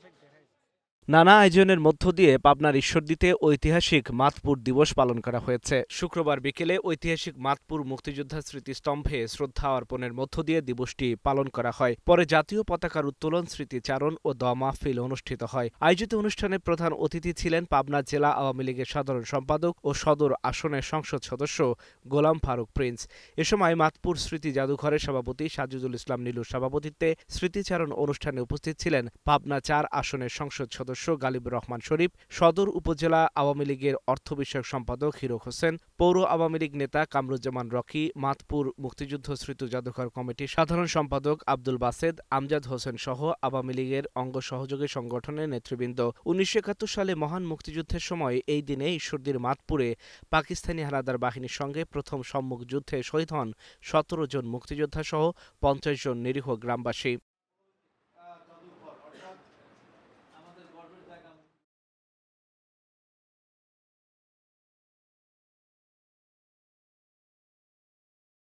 effect there is. নানা আয়োজনের মধ্য দিয়ে পাবনার ঈশ্বরদীতে ঐতিহাসিক মাতপুর দিবস পালন করা হয়েছে শুক্রবার বিকেলে ঐতিহাসিক মাতপুর মুক্তিযোদ্ধা স্মৃতিস্তম্ভে শ্রদ্ধা অর্পণের মধ্য দিয়ে দিবসটি পালন করা হয় পরে জাতীয় পতাকার উত্তোলন স্মৃতিচারণ ও দ মাহফিল অনুষ্ঠিত হয় আয়োজিত অনুষ্ঠানে প্রধান অতিথি ছিলেন পাবনা জেলা আওয়ামী লীগের সাধারণ সম্পাদক ও সদর আসনের সংসদ সদস্য গোলাম ফারুক প্রিন্স এ সময় মাতপুর স্মৃতি জাদুঘরের সভাপতি সাজিদুল ইসলাম নীলুর সভাপতিত্বে স্মৃতিচারণ অনুষ্ঠানে উপস্থিত ছিলেন পাবনা চার আসনের সংসদ সদস্য সদস্য গালিব রহমান শরীফ সদর উপজেলা আওয়ামী লীগের অর্থ বিষয়ক সম্পাদক হিরক হোসেন পৌর আওয়ামী লীগ নেতা কামরুজ্জামান রকি মাতপুর মুক্তিযুদ্ধ স্মৃতি জাদুঘর কমিটির সাধারণ সম্পাদক আব্দুল বাসেদ আমজাদ হোসেন সহ আওয়ামী লীগের অঙ্গ সহযোগী সংগঠনের নেতৃবৃন্দ উনিশশো সালে মহান মুক্তিযুদ্ধের সময় এই দিনে ঈশ্বরদীর মাতপুরে পাকিস্তানি হানাদার বাহিনীর সঙ্গে প্রথম সম্মুখ যুদ্ধে শহীদ হন সতেরো জন মুক্তিযোদ্ধা সহ পঞ্চাশ জন নিরীহ গ্রামবাসী